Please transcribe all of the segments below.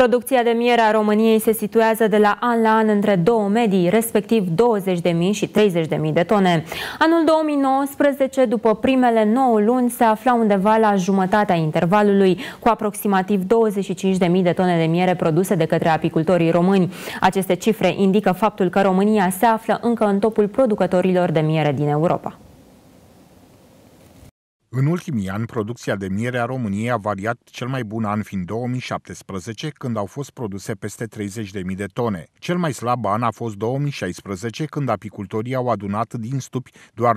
Producția de miere a României se situează de la an la an între două medii, respectiv 20.000 și 30.000 de tone. Anul 2019, după primele 9 luni, se afla undeva la jumătatea intervalului, cu aproximativ 25.000 de tone de miere produse de către apicultorii români. Aceste cifre indică faptul că România se află încă în topul producătorilor de miere din Europa. În ultimii ani, producția de miere a României a variat, cel mai bun an fiind 2017, când au fost produse peste 30.000 de tone. Cel mai slab an a fost 2016, când apicultorii au adunat din stupi doar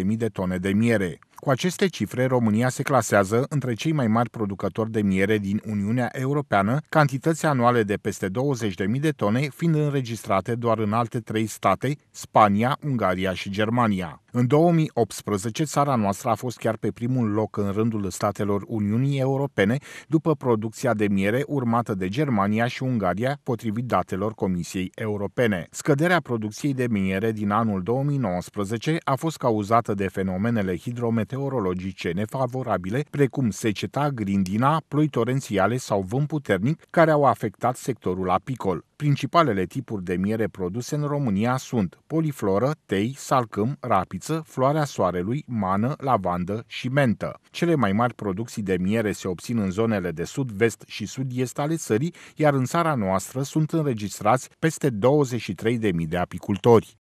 21.000 de tone de miere. Cu aceste cifre, România se clasează între cei mai mari producători de miere din Uniunea Europeană, cantități anuale de peste 20.000 de tone fiind înregistrate doar în alte trei state, Spania, Ungaria și Germania. În 2018, țara noastră a fost chiar pe primul loc în rândul statelor Uniunii Europene după producția de miere urmată de Germania și Ungaria, potrivit datelor Comisiei Europene. Scăderea producției de miere din anul 2019 a fost cauzată de fenomenele hidrometeorologice nefavorabile, precum seceta, grindina, ploi torențiale sau vânt puternic, care au afectat sectorul apicol. Principalele tipuri de miere produse în România sunt polifloră, tei, salcâm, rapiță, floarea soarelui, mană, lavandă și mentă. Cele mai mari producții de miere se obțin în zonele de sud, vest și sud-est ale țării, iar în țara noastră sunt înregistrați peste 23.000 de apicultori.